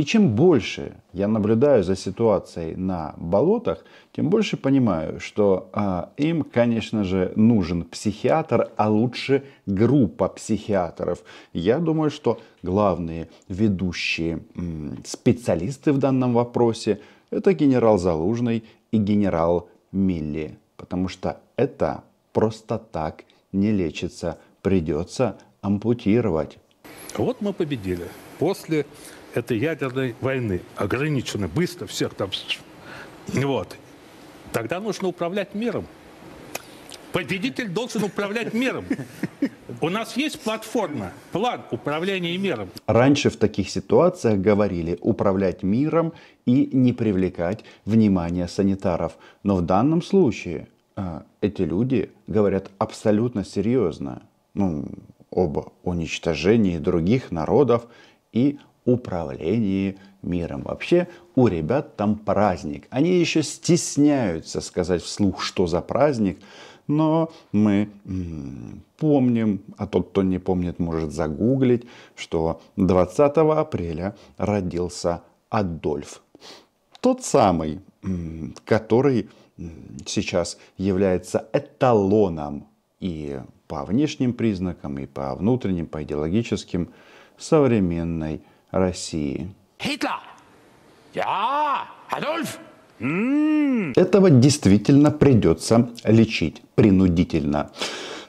И чем больше я наблюдаю за ситуацией на болотах, тем больше понимаю, что э, им, конечно же, нужен психиатр, а лучше группа психиатров. Я думаю, что главные ведущие специалисты в данном вопросе это генерал Залужный и генерал Милли, потому что это просто так не лечится, придется ампутировать. Вот мы победили. После этой ядерной войны. Ограничены быстро всех там. Вот. Тогда нужно управлять миром. Победитель должен управлять миром. У нас есть платформа, план управления миром. Раньше в таких ситуациях говорили управлять миром и не привлекать внимание санитаров. Но в данном случае э, эти люди говорят абсолютно серьезно ну, об уничтожении других народов и управлении миром. Вообще у ребят там праздник. Они еще стесняются сказать вслух, что за праздник, но мы помним, а тот, кто не помнит, может загуглить, что 20 апреля родился Адольф. Тот самый, который сейчас является эталоном и по внешним признакам, и по внутренним, по идеологическим современной России. Хитлер! Я! Адольф! М-м-м. Этого действительно придется лечить принудительно.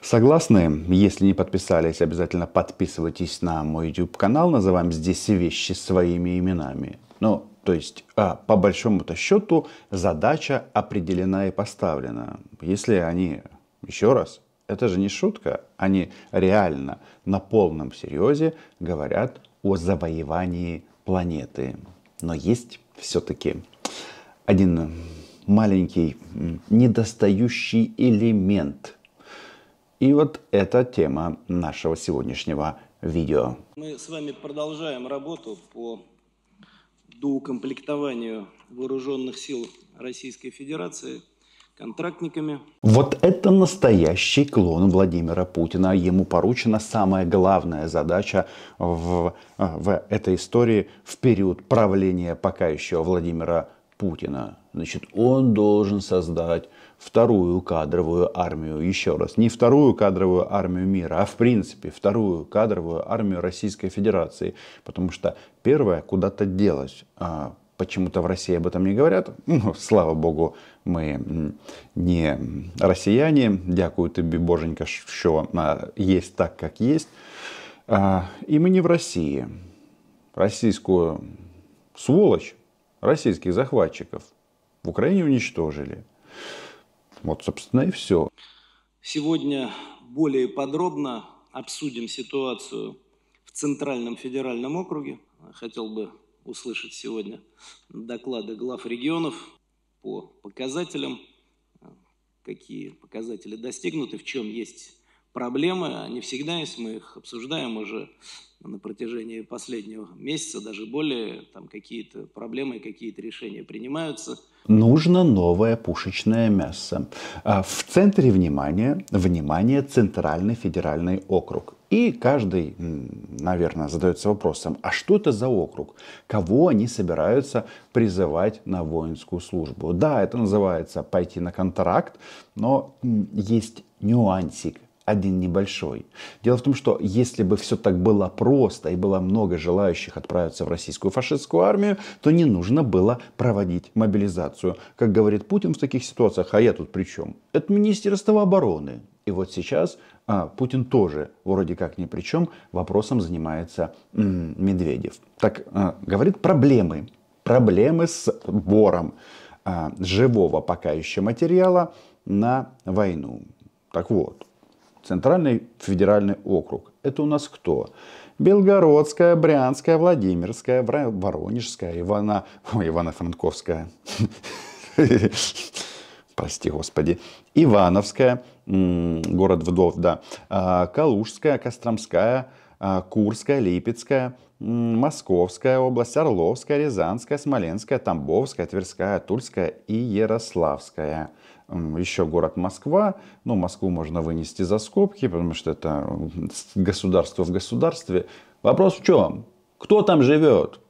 Согласны? Если не подписались, обязательно подписывайтесь на мой YouTube канал. Называем здесь вещи своими именами. Ну, то есть, а, по большому-то счету, задача определена и поставлена. Если они, еще раз, это же не шутка, они реально на полном серьезе говорят о завоевании планеты. Но есть все-таки один маленький недостающий элемент. И вот это тема нашего сегодняшнего видео. Мы с вами продолжаем работу по доукомплектованию вооруженных сил Российской Федерации – контрактниками. Вот это настоящий клон Владимира Путина. Ему поручена самая главная задача в, э, в этой истории в период правления пока еще Владимира Путина. Значит, он должен создать вторую кадровую армию, еще раз, не вторую кадровую армию мира, а в принципе вторую кадровую армию Российской Федерации, потому что первая куда-то делась, а, Почему-то в России об этом не говорят. Ну, слава богу, мы не россияне. Дякую тебе, боженька, что а, есть так, как есть. А, и мы не в России. Российскую сволочь, российских захватчиков в Украине уничтожили. Вот, собственно, и все. Сегодня более подробно обсудим ситуацию в Центральном федеральном округе. Хотел бы услышать сегодня доклады глав регионов по показателям, а, какие показатели достигнуты, в чем есть проблемы. Они всегда есть, мы их обсуждаем уже на протяжении последнего месяца, даже более, там какие-то проблемы, какие-то решения принимаются. Нужно новое пушечное мясо. А, в центре внимания, внимание, Центральный федеральный округ. И каждый, наверное, задается вопросом, а что это за округ? Кого они собираются призывать на воинскую службу? Да, это называется пойти на контракт, но есть нюансик, один небольшой. Дело в том, что если бы все так было просто и было много желающих отправиться в российскую фашистскую армию, то не нужно было проводить мобилизацию. Как говорит Путин в таких ситуациях, а я тут при чем? Это Министерство обороны. И вот сейчас а, Путин тоже вроде как ни при чем, вопросом занимается м-м, Медведев. Так а, говорит проблемы, проблемы с бором а, живого пока еще материала на войну. Так вот, Центральный федеральный округ. Это у нас кто? Белгородская, Брянская, Владимирская, Воронежская, Ивана... Ой, Ивано-Франковская. прости господи, Ивановская, город вдов, да, а, Калужская, Костромская, а, Курская, Липецкая, Московская область, Орловская, Рязанская, Смоленская, Тамбовская, Тверская, Тульская и Ярославская. Еще город Москва, Ну, Москву можно вынести за скобки, потому что это государство в государстве. Вопрос в чем? Кто там живет?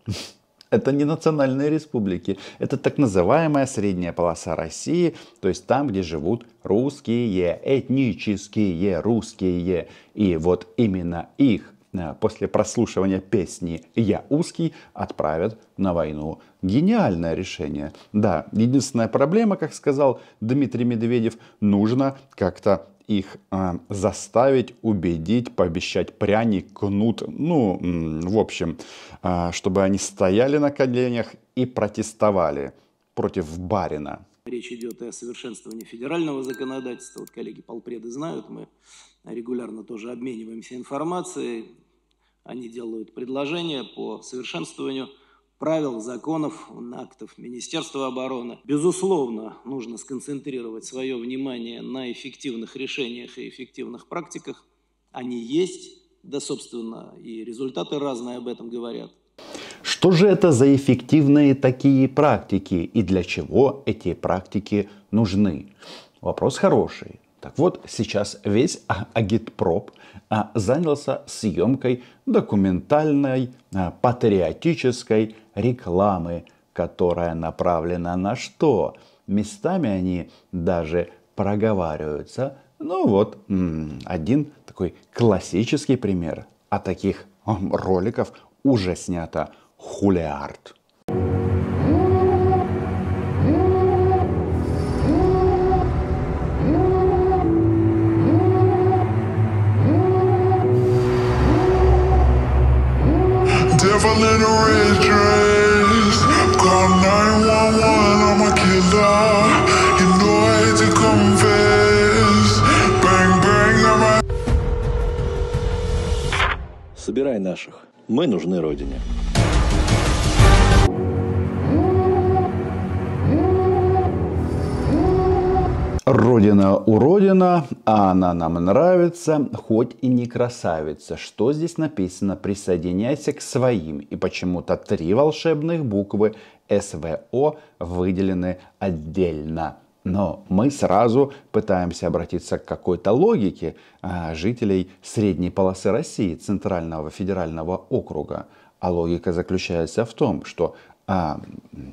это не национальные республики, это так называемая средняя полоса России, то есть там, где живут русские, этнические русские. И вот именно их э, после прослушивания песни «Я узкий» отправят на войну. Гениальное решение. Да, единственная проблема, как сказал Дмитрий Медведев, нужно как-то их э, заставить, убедить, пообещать пряник, кнут, ну, в общем, э, чтобы они стояли на коленях и протестовали против барина. Речь идет о совершенствовании федерального законодательства. Вот коллеги полпреды знают, мы регулярно тоже обмениваемся информацией. Они делают предложения по совершенствованию правил, законов, актов Министерства обороны. Безусловно, нужно сконцентрировать свое внимание на эффективных решениях и эффективных практиках. Они есть, да, собственно, и результаты разные об этом говорят. Что же это за эффективные такие практики и для чего эти практики нужны? Вопрос хороший. Так вот, сейчас весь а, агитпроп а занялся съемкой документальной а, патриотической рекламы, которая направлена на что? Местами они даже проговариваются. Ну вот, один такой классический пример. А таких роликов уже снято хулиард. a little red dress. Call 911, I'm a killer. You know I had to confess. Bang, bang, I'm a... Собирай наших. Мы нужны Родине. Родина уродина, а она нам нравится, хоть и не красавица. Что здесь написано? Присоединяйся к своим. И почему-то три волшебных буквы СВО выделены отдельно. Но мы сразу пытаемся обратиться к какой-то логике а, жителей средней полосы России, Центрального федерального округа. А логика заключается в том, что а,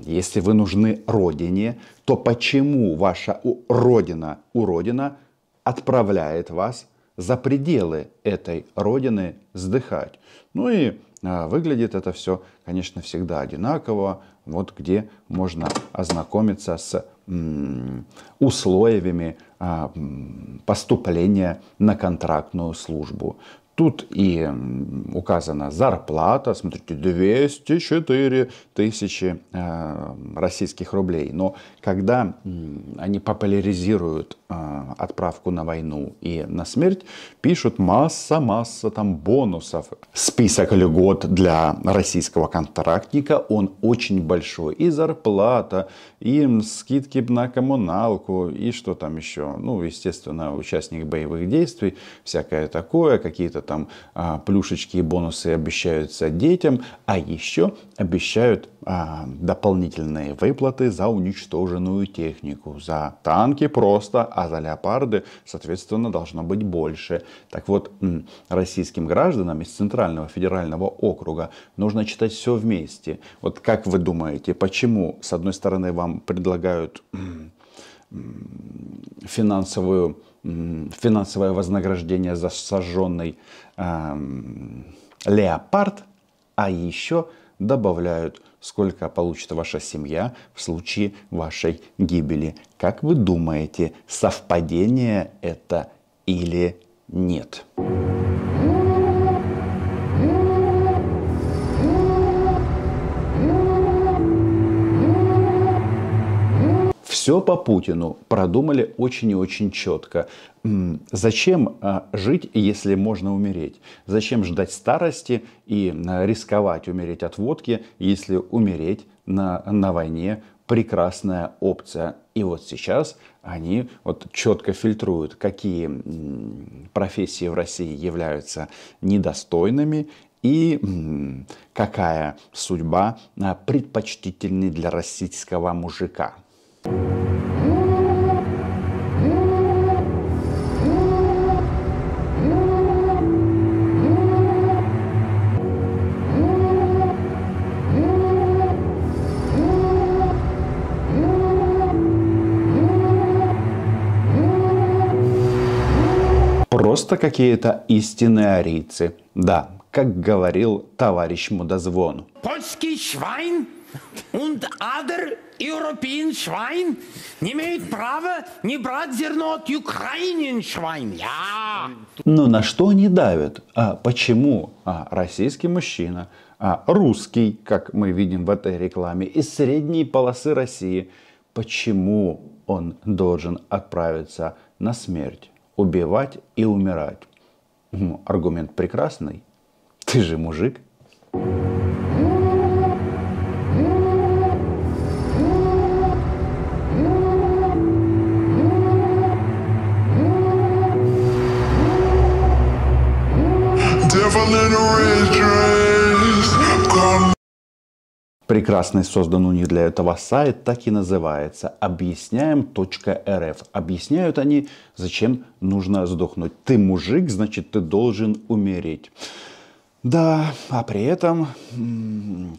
если вы нужны родине, то почему ваша родина, уродина, отправляет вас за пределы этой родины сдыхать? Ну и а, выглядит это все, конечно, всегда одинаково. Вот где можно ознакомиться с условиями а, поступления на контрактную службу. Тут и указана зарплата, смотрите, 204 тысячи э, российских рублей. Но когда они популяризируют э, отправку на войну и на смерть, пишут масса-масса там бонусов. Список льгот для российского контрактника, он очень большой. И зарплата, и скидки на коммуналку, и что там еще. Ну, естественно, участник боевых действий, всякое такое, какие-то там а, плюшечки и бонусы обещаются детям, а еще обещают а, дополнительные выплаты за уничтоженную технику. За танки просто, а за леопарды, соответственно, должно быть больше. Так вот, российским гражданам из Центрального федерального округа нужно читать все вместе. Вот как вы думаете, почему, с одной стороны, вам предлагают финансовую финансовое вознаграждение за сожженный эм, леопард, а еще добавляют, сколько получит ваша семья в случае вашей гибели. Как вы думаете, совпадение это или нет? Нет. все по Путину продумали очень и очень четко. Зачем а, жить, если можно умереть? Зачем ждать старости и а, рисковать умереть от водки, если умереть на, на войне прекрасная опция. И вот сейчас они вот четко фильтруют, какие профессии в России являются недостойными и какая судьба а, предпочтительней для российского мужика. Просто какие-то истинные арийцы. Да, как говорил товарищ Мудозвон. Польский швайн und other европейский Schwein не имеют права не брать зерно от Ukrainian Schwein. Yeah. Но ну, на что они давят? А почему а, российский мужчина, а, русский, как мы видим в этой рекламе, из средней полосы России, почему он должен отправиться на смерть? убивать и умирать. Ну, аргумент прекрасный. Ты же мужик. thank you прекрасный создан у них для этого сайт, так и называется объясняем.рф. Объясняют они, зачем нужно сдохнуть. Ты мужик, значит ты должен умереть. Да, а при этом,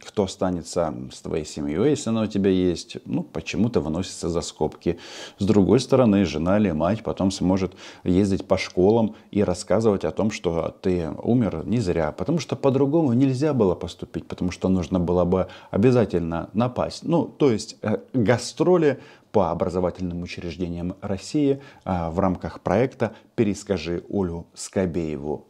кто останется с твоей семьей, если она у тебя есть, ну, почему-то выносится за скобки. С другой стороны, жена или мать потом сможет ездить по школам и рассказывать о том, что ты умер не зря, потому что по-другому нельзя было поступить, потому что нужно было бы обязательно напасть. Ну, то есть э, гастроли по образовательным учреждениям России э, в рамках проекта «Перескажи Олю Скобееву».